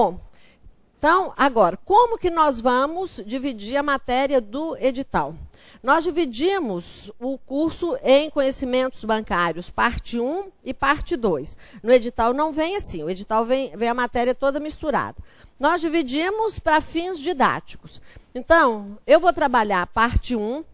Bom, então, agora, como que nós vamos dividir a matéria do edital? Nós dividimos o curso em conhecimentos bancários, parte 1 e parte 2. No edital não vem assim, o edital vem, vem a matéria toda misturada. Nós dividimos para fins didáticos. Então, eu vou trabalhar a parte 1,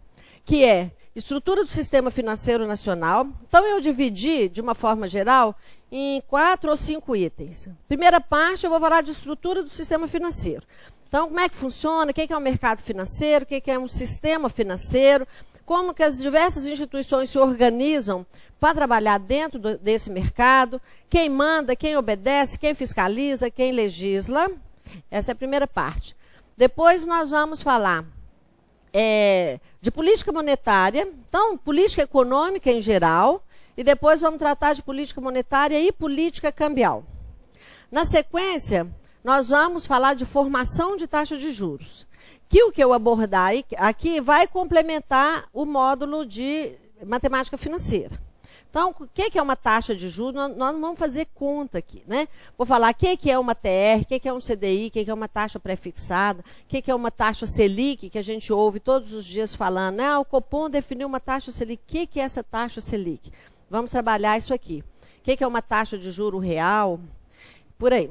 que é estrutura do sistema financeiro nacional. Então, eu dividi, de uma forma geral, em quatro ou cinco itens. Primeira parte, eu vou falar de estrutura do sistema financeiro. Então, como é que funciona, o que é o é um mercado financeiro, o é que é um sistema financeiro, como que as diversas instituições se organizam para trabalhar dentro do, desse mercado, quem manda, quem obedece, quem fiscaliza, quem legisla. Essa é a primeira parte. Depois nós vamos falar é, de política monetária, então, política econômica em geral, e depois vamos tratar de política monetária e política cambial. Na sequência, nós vamos falar de formação de taxa de juros, que o que eu abordar aqui vai complementar o módulo de matemática financeira. Então, o é que é uma taxa de juros? Nós não vamos fazer conta aqui, né? Vou falar o que é uma TR, o que é um CDI, o que é uma taxa prefixada, o que é uma taxa Selic, que a gente ouve todos os dias falando, ah, o Copom definiu uma taxa Selic, o que é essa taxa Selic? Vamos trabalhar isso aqui. O que é uma taxa de juro real? Por aí.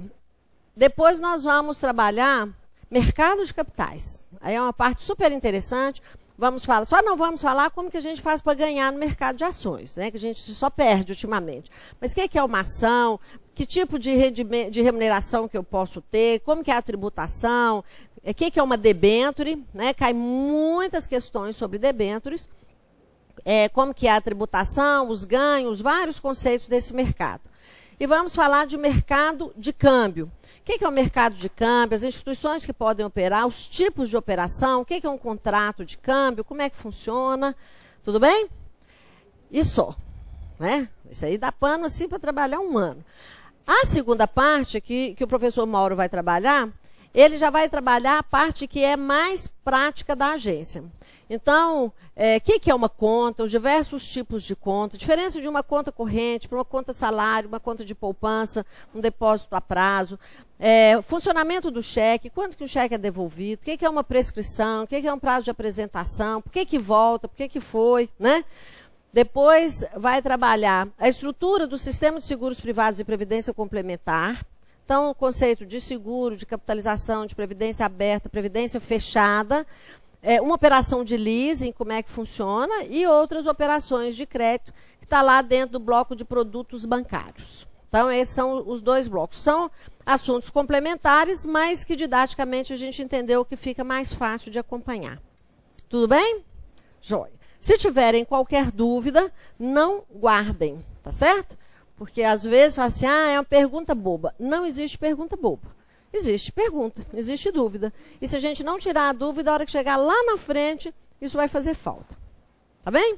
Depois nós vamos trabalhar mercado de capitais. Aí é uma parte super interessante vamos falar, só não vamos falar como que a gente faz para ganhar no mercado de ações, né? Que a gente só perde ultimamente. Mas o que é uma ação? Que tipo de, de remuneração que eu posso ter? Como que é a tributação? O é, que é uma debenture? Né? Cai muitas questões sobre debentures. É, como que é a tributação, os ganhos, vários conceitos desse mercado. E vamos falar de mercado de câmbio. O que é o mercado de câmbio? As instituições que podem operar, os tipos de operação, o que é um contrato de câmbio, como é que funciona, tudo bem? E só, né? Isso aí dá pano assim para trabalhar um ano. A segunda parte que, que o professor Mauro vai trabalhar ele já vai trabalhar a parte que é mais prática da agência. Então, o é, que, que, é uma conta? Os diversos tipos de conta. Diferença de uma conta corrente para uma conta salário, uma conta de poupança, um depósito a prazo. É, funcionamento do cheque, quanto que o cheque é devolvido, o que, que, é uma prescrição, o que, que, é um prazo de apresentação, por que, que volta, por que, que foi, né? Depois vai trabalhar a estrutura do sistema de seguros privados e previdência complementar, então, o conceito de seguro, de capitalização, de previdência aberta, previdência fechada, é, uma operação de leasing, como é que funciona, e outras operações de crédito, que está lá dentro do bloco de produtos bancários. Então, esses são os dois blocos. São assuntos complementares, mas que didaticamente a gente entendeu que fica mais fácil de acompanhar. Tudo bem? Joia. Se tiverem qualquer dúvida, não guardem, tá certo? Porque às vezes fala assim, ah, é uma pergunta boba. Não existe pergunta boba. Existe pergunta, existe dúvida. E se a gente não tirar a dúvida, a hora que chegar lá na frente, isso vai fazer falta. Tá bem?